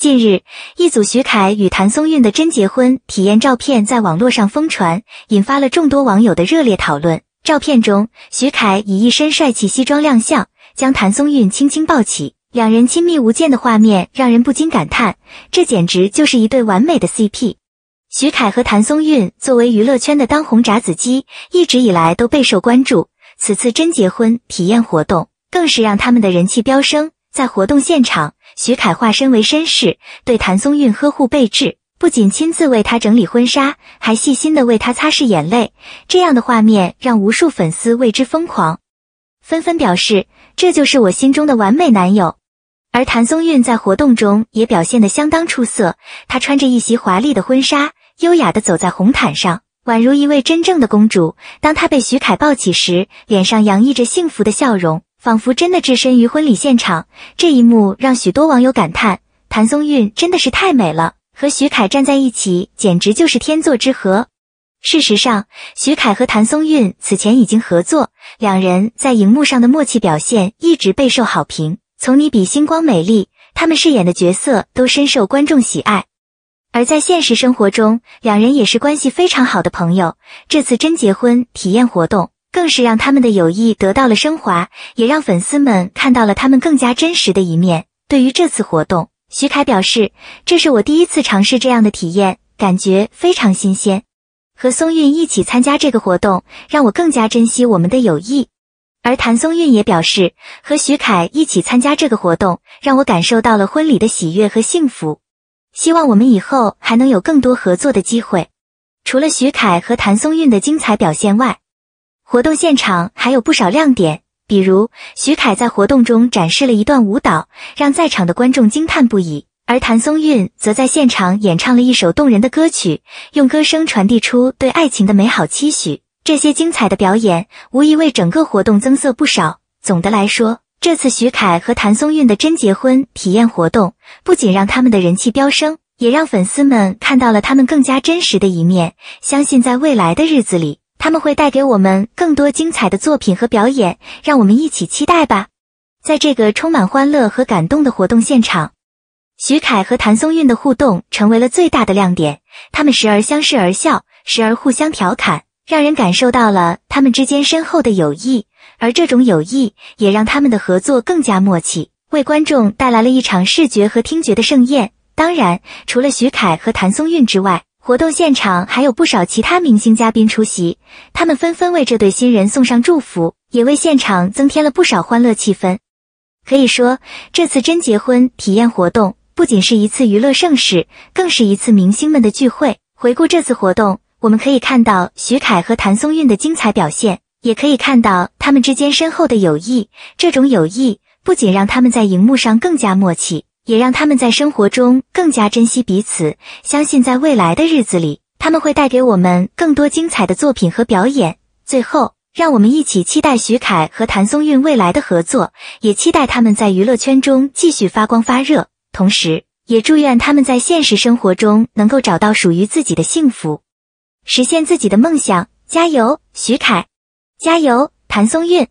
近日，一组徐凯与谭松韵的真结婚体验照片在网络上疯传，引发了众多网友的热烈讨论。照片中，徐凯以一身帅气西装亮相，将谭松韵轻轻抱起，两人亲密无间的画面让人不禁感叹，这简直就是一对完美的 CP。徐凯和谭松韵作为娱乐圈的当红炸子鸡，一直以来都备受关注，此次真结婚体验活动更是让他们的人气飙升。在活动现场，徐凯化身为绅士，对谭松韵呵护备至，不仅亲自为她整理婚纱，还细心的为她擦拭眼泪。这样的画面让无数粉丝为之疯狂，纷纷表示这就是我心中的完美男友。而谭松韵在活动中也表现的相当出色，她穿着一袭华丽的婚纱，优雅的走在红毯上，宛如一位真正的公主。当她被徐凯抱起时，脸上洋溢着幸福的笑容。仿佛真的置身于婚礼现场，这一幕让许多网友感叹：谭松韵真的是太美了，和许凯站在一起简直就是天作之合。事实上，许凯和谭松韵此前已经合作，两人在荧幕上的默契表现一直备受好评。从《你比星光美丽》，他们饰演的角色都深受观众喜爱。而在现实生活中，两人也是关系非常好的朋友。这次真结婚体验活动。更是让他们的友谊得到了升华，也让粉丝们看到了他们更加真实的一面。对于这次活动，徐凯表示：“这是我第一次尝试这样的体验，感觉非常新鲜。和松韵一起参加这个活动，让我更加珍惜我们的友谊。”而谭松韵也表示：“和徐凯一起参加这个活动，让我感受到了婚礼的喜悦和幸福。希望我们以后还能有更多合作的机会。”除了徐凯和谭松韵的精彩表现外，活动现场还有不少亮点，比如徐凯在活动中展示了一段舞蹈，让在场的观众惊叹不已；而谭松韵则在现场演唱了一首动人的歌曲，用歌声传递出对爱情的美好期许。这些精彩的表演无疑为整个活动增色不少。总的来说，这次徐凯和谭松韵的真结婚体验活动不仅让他们的人气飙升，也让粉丝们看到了他们更加真实的一面。相信在未来的日子里，他们会带给我们更多精彩的作品和表演，让我们一起期待吧！在这个充满欢乐和感动的活动现场，徐凯和谭松韵的互动成为了最大的亮点。他们时而相视而笑，时而互相调侃，让人感受到了他们之间深厚的友谊。而这种友谊也让他们的合作更加默契，为观众带来了一场视觉和听觉的盛宴。当然，除了徐凯和谭松韵之外，活动现场还有不少其他明星嘉宾出席，他们纷纷为这对新人送上祝福，也为现场增添了不少欢乐气氛。可以说，这次真结婚体验活动不仅是一次娱乐盛事，更是一次明星们的聚会。回顾这次活动，我们可以看到徐凯和谭松韵的精彩表现，也可以看到他们之间深厚的友谊。这种友谊不仅让他们在荧幕上更加默契。也让他们在生活中更加珍惜彼此。相信在未来的日子里，他们会带给我们更多精彩的作品和表演。最后，让我们一起期待徐凯和谭松韵未来的合作，也期待他们在娱乐圈中继续发光发热。同时，也祝愿他们在现实生活中能够找到属于自己的幸福，实现自己的梦想。加油，徐凯！加油，谭松韵！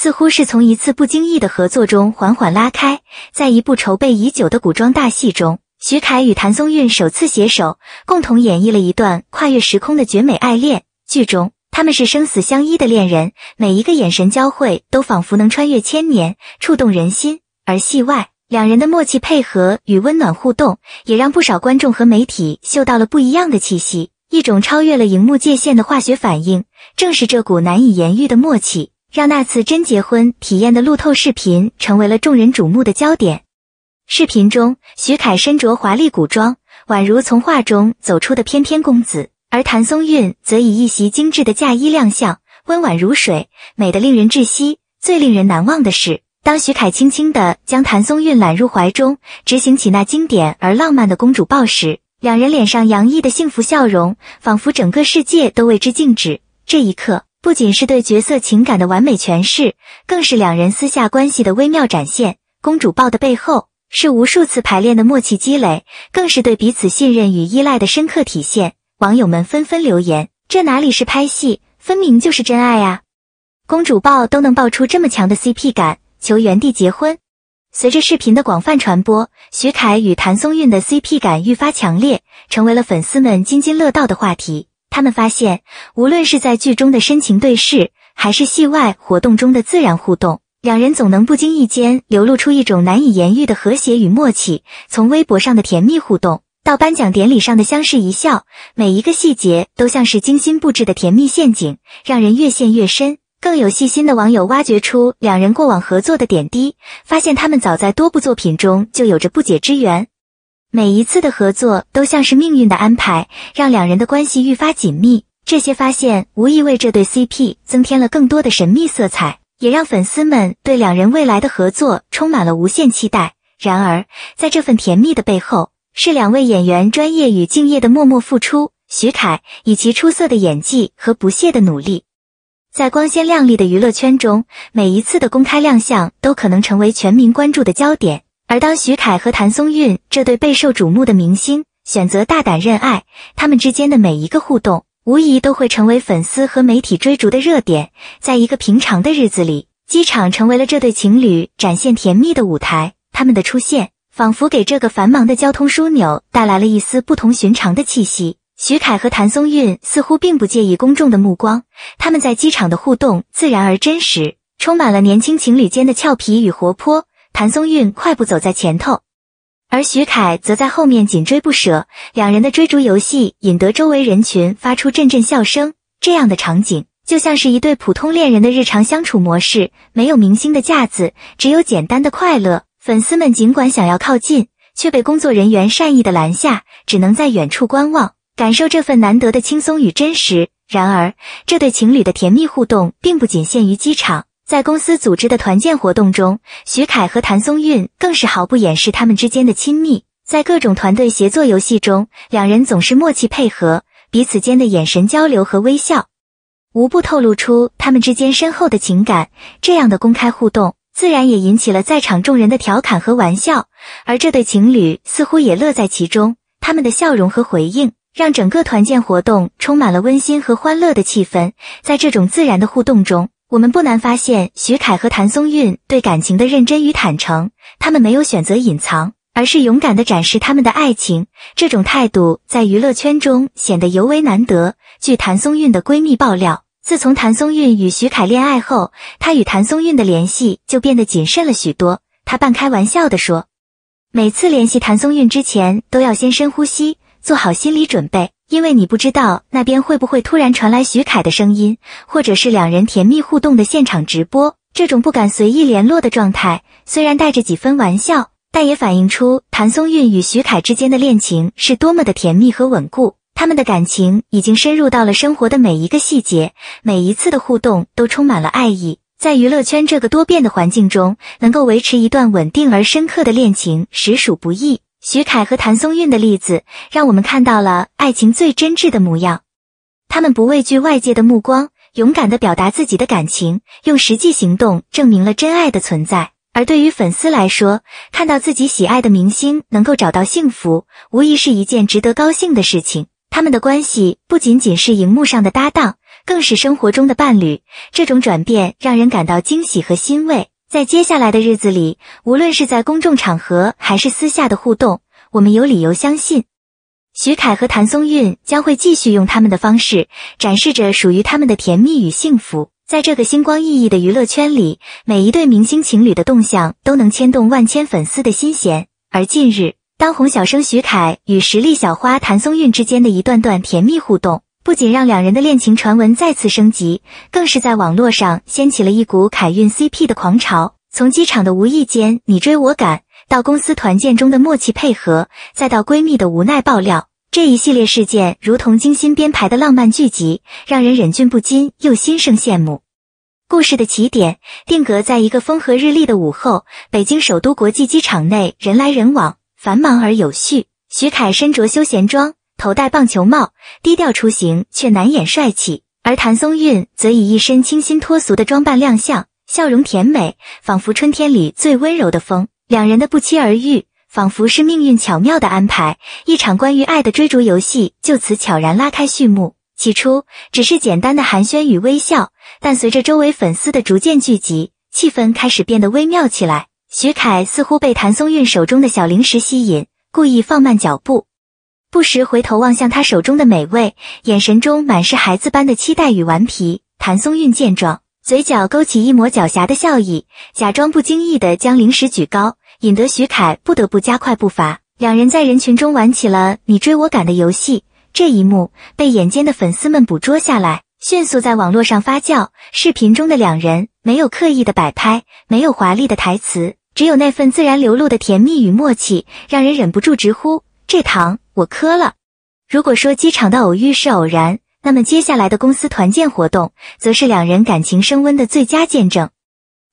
似乎是从一次不经意的合作中缓缓拉开。在一部筹备已久的古装大戏中，徐凯与谭松韵首次携手，共同演绎了一段跨越时空的绝美爱恋。剧中，他们是生死相依的恋人，每一个眼神交汇都仿佛能穿越千年，触动人心。而戏外，两人的默契配合与温暖互动，也让不少观众和媒体嗅到了不一样的气息，一种超越了荧幕界限的化学反应。正是这股难以言喻的默契。让那次真结婚体验的路透视频成为了众人瞩目的焦点。视频中，徐凯身着华丽古装，宛如从画中走出的翩翩公子；而谭松韵则以一袭精致的嫁衣亮相，温婉如水，美得令人窒息。最令人难忘的是，当徐凯轻轻地将谭松韵揽入怀中，执行起那经典而浪漫的公主抱时，两人脸上洋溢的幸福笑容，仿佛整个世界都为之静止。这一刻。不仅是对角色情感的完美诠释，更是两人私下关系的微妙展现。公主抱的背后是无数次排练的默契积累，更是对彼此信任与依赖的深刻体现。网友们纷纷留言：“这哪里是拍戏，分明就是真爱啊！”公主抱都能抱出这么强的 CP 感，求原地结婚。随着视频的广泛传播，徐凯与谭松韵的 CP 感愈发强烈，成为了粉丝们津津乐道的话题。他们发现，无论是在剧中的深情对视，还是戏外活动中的自然互动，两人总能不经意间流露出一种难以言喻的和谐与默契。从微博上的甜蜜互动，到颁奖典礼上的相视一笑，每一个细节都像是精心布置的甜蜜陷阱，让人越陷越深。更有细心的网友挖掘出两人过往合作的点滴，发现他们早在多部作品中就有着不解之缘。每一次的合作都像是命运的安排，让两人的关系愈发紧密。这些发现无疑为这对 CP 增添了更多的神秘色彩，也让粉丝们对两人未来的合作充满了无限期待。然而，在这份甜蜜的背后，是两位演员专业与敬业的默默付出。徐凯以其出色的演技和不懈的努力，在光鲜亮丽的娱乐圈中，每一次的公开亮相都可能成为全民关注的焦点。而当许凯和谭松韵这对备受瞩目的明星选择大胆认爱，他们之间的每一个互动无疑都会成为粉丝和媒体追逐的热点。在一个平常的日子里，机场成为了这对情侣展现甜蜜的舞台。他们的出现仿佛给这个繁忙的交通枢纽带来了一丝不同寻常的气息。许凯和谭松韵似乎并不介意公众的目光，他们在机场的互动自然而真实，充满了年轻情侣间的俏皮与活泼。谭松韵快步走在前头，而许凯则在后面紧追不舍。两人的追逐游戏引得周围人群发出阵阵笑声。这样的场景就像是一对普通恋人的日常相处模式，没有明星的架子，只有简单的快乐。粉丝们尽管想要靠近，却被工作人员善意的拦下，只能在远处观望，感受这份难得的轻松与真实。然而，这对情侣的甜蜜互动并不仅限于机场。在公司组织的团建活动中，徐凯和谭松韵更是毫不掩饰他们之间的亲密。在各种团队协作游戏中，两人总是默契配合，彼此间的眼神交流和微笑，无不透露出他们之间深厚的情感。这样的公开互动，自然也引起了在场众人的调侃和玩笑。而这对情侣似乎也乐在其中，他们的笑容和回应，让整个团建活动充满了温馨和欢乐的气氛。在这种自然的互动中，我们不难发现，徐凯和谭松韵对感情的认真与坦诚。他们没有选择隐藏，而是勇敢地展示他们的爱情。这种态度在娱乐圈中显得尤为难得。据谭松韵的闺蜜爆料，自从谭松韵与徐凯恋爱后，她与谭松韵的联系就变得谨慎了许多。她半开玩笑地说：“每次联系谭松韵之前，都要先深呼吸，做好心理准备。”因为你不知道那边会不会突然传来许凯的声音，或者是两人甜蜜互动的现场直播。这种不敢随意联络的状态，虽然带着几分玩笑，但也反映出谭松韵与许凯之间的恋情是多么的甜蜜和稳固。他们的感情已经深入到了生活的每一个细节，每一次的互动都充满了爱意。在娱乐圈这个多变的环境中，能够维持一段稳定而深刻的恋情，实属不易。徐凯和谭松韵的例子，让我们看到了爱情最真挚的模样。他们不畏惧外界的目光，勇敢地表达自己的感情，用实际行动证明了真爱的存在。而对于粉丝来说，看到自己喜爱的明星能够找到幸福，无疑是一件值得高兴的事情。他们的关系不仅仅是荧幕上的搭档，更是生活中的伴侣。这种转变让人感到惊喜和欣慰。在接下来的日子里，无论是在公众场合还是私下的互动，我们有理由相信，徐凯和谭松韵将会继续用他们的方式展示着属于他们的甜蜜与幸福。在这个星光熠熠的娱乐圈里，每一对明星情侣的动向都能牵动万千粉丝的心弦。而近日，当红小生徐凯与实力小花谭松韵之间的一段段甜蜜互动。不仅让两人的恋情传闻再次升级，更是在网络上掀起了一股凯运 CP 的狂潮。从机场的无意间你追我赶到公司团建中的默契配合，再到闺蜜的无奈爆料，这一系列事件如同精心编排的浪漫剧集，让人忍俊不禁又心生羡慕。故事的起点定格在一个风和日丽的午后，北京首都国际机场内人来人往，繁忙而有序。徐凯身着休闲装。头戴棒球帽，低调出行却难掩帅气。而谭松韵则以一身清新脱俗的装扮亮相，笑容甜美，仿佛春天里最温柔的风。两人的不期而遇，仿佛是命运巧妙的安排。一场关于爱的追逐游戏就此悄然拉开序幕。起初只是简单的寒暄与微笑，但随着周围粉丝的逐渐聚集，气氛开始变得微妙起来。徐凯似乎被谭松韵手中的小零食吸引，故意放慢脚步。不时回头望向他手中的美味，眼神中满是孩子般的期待与顽皮。谭松韵见状，嘴角勾起一抹狡黠的笑意，假装不经意地将零食举高，引得徐凯不得不加快步伐。两人在人群中玩起了你追我赶的游戏，这一幕被眼尖的粉丝们捕捉下来，迅速在网络上发酵。视频中的两人没有刻意的摆拍，没有华丽的台词，只有那份自然流露的甜蜜与默契，让人忍不住直呼：这糖！我磕了。如果说机场的偶遇是偶然，那么接下来的公司团建活动，则是两人感情升温的最佳见证。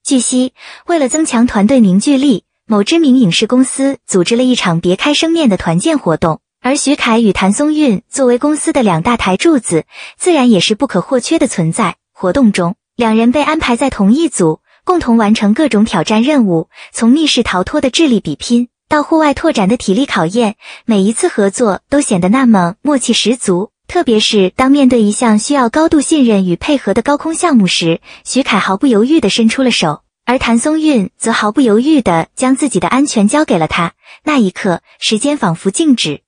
据悉，为了增强团队凝聚力，某知名影视公司组织了一场别开生面的团建活动。而徐凯与谭松韵作为公司的两大台柱子，自然也是不可或缺的存在。活动中，两人被安排在同一组，共同完成各种挑战任务，从密室逃脱的智力比拼。到户外拓展的体力考验，每一次合作都显得那么默契十足。特别是当面对一项需要高度信任与配合的高空项目时，徐凯毫不犹豫地伸出了手，而谭松韵则毫不犹豫地将自己的安全交给了他。那一刻，时间仿佛静止，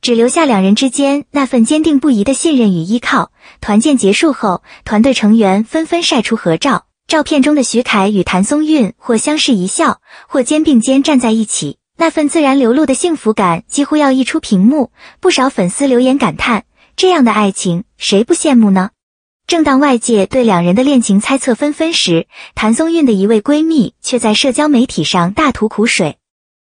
只留下两人之间那份坚定不移的信任与依靠。团建结束后，团队成员纷纷晒出合照，照片中的徐凯与谭松韵或相视一笑，或肩并肩站在一起。那份自然流露的幸福感几乎要溢出屏幕，不少粉丝留言感叹：“这样的爱情，谁不羡慕呢？”正当外界对两人的恋情猜测纷纷时，谭松韵的一位闺蜜却在社交媒体上大吐苦水，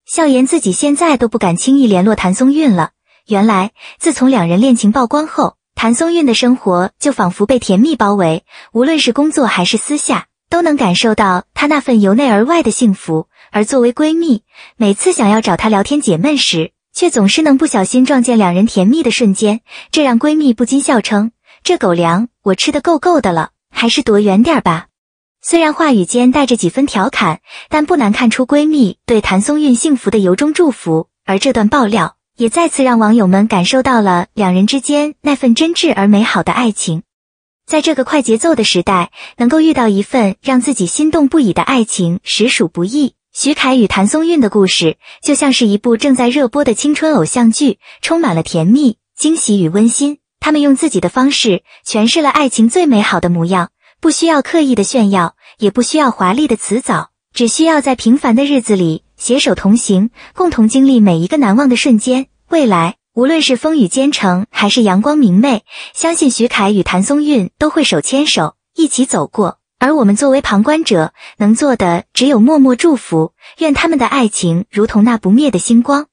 笑言自己现在都不敢轻易联络谭松韵了。原来，自从两人恋情曝光后，谭松韵的生活就仿佛被甜蜜包围，无论是工作还是私下，都能感受到她那份由内而外的幸福。而作为闺蜜，每次想要找她聊天解闷时，却总是能不小心撞见两人甜蜜的瞬间，这让闺蜜不禁笑称：“这狗粮我吃的够够的了，还是躲远点吧。”虽然话语间带着几分调侃，但不难看出闺蜜对谭松韵幸福的由衷祝福。而这段爆料也再次让网友们感受到了两人之间那份真挚而美好的爱情。在这个快节奏的时代，能够遇到一份让自己心动不已的爱情，实属不易。徐凯与谭松韵的故事就像是一部正在热播的青春偶像剧，充满了甜蜜、惊喜与温馨。他们用自己的方式诠释了爱情最美好的模样，不需要刻意的炫耀，也不需要华丽的辞藻，只需要在平凡的日子里携手同行，共同经历每一个难忘的瞬间。未来，无论是风雨兼程还是阳光明媚，相信徐凯与谭松韵都会手牵手一起走过。而我们作为旁观者，能做的只有默默祝福。愿他们的爱情如同那不灭的星光，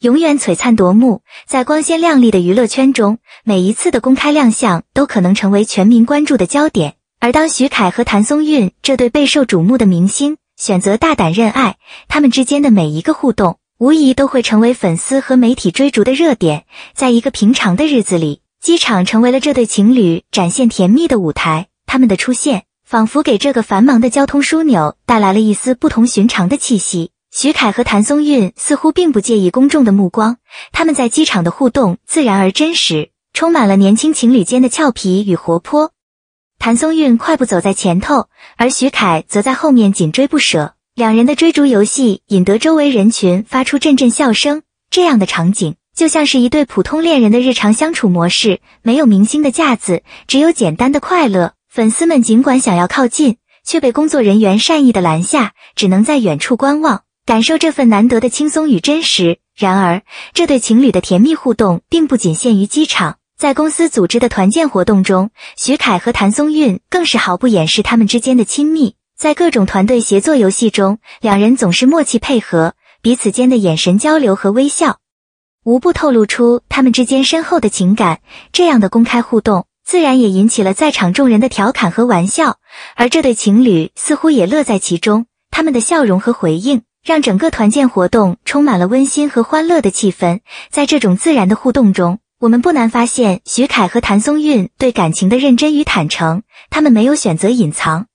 永远璀璨夺目。在光鲜亮丽的娱乐圈中，每一次的公开亮相都可能成为全民关注的焦点。而当徐凯和谭松韵这对备受瞩目的明星选择大胆认爱，他们之间的每一个互动，无疑都会成为粉丝和媒体追逐的热点。在一个平常的日子里，机场成为了这对情侣展现甜蜜的舞台。他们的出现。仿佛给这个繁忙的交通枢纽带来了一丝不同寻常的气息。徐凯和谭松韵似乎并不介意公众的目光，他们在机场的互动自然而真实，充满了年轻情侣间的俏皮与活泼。谭松韵快步走在前头，而徐凯则在后面紧追不舍，两人的追逐游戏引得周围人群发出阵阵笑声。这样的场景就像是一对普通恋人的日常相处模式，没有明星的架子，只有简单的快乐。粉丝们尽管想要靠近，却被工作人员善意的拦下，只能在远处观望，感受这份难得的轻松与真实。然而，这对情侣的甜蜜互动并不仅限于机场，在公司组织的团建活动中，徐凯和谭松韵更是毫不掩饰他们之间的亲密。在各种团队协作游戏中，两人总是默契配合，彼此间的眼神交流和微笑，无不透露出他们之间深厚的情感。这样的公开互动。自然也引起了在场众人的调侃和玩笑，而这对情侣似乎也乐在其中。他们的笑容和回应，让整个团建活动充满了温馨和欢乐的气氛。在这种自然的互动中，我们不难发现徐凯和谭松韵对感情的认真与坦诚，他们没有选择隐藏。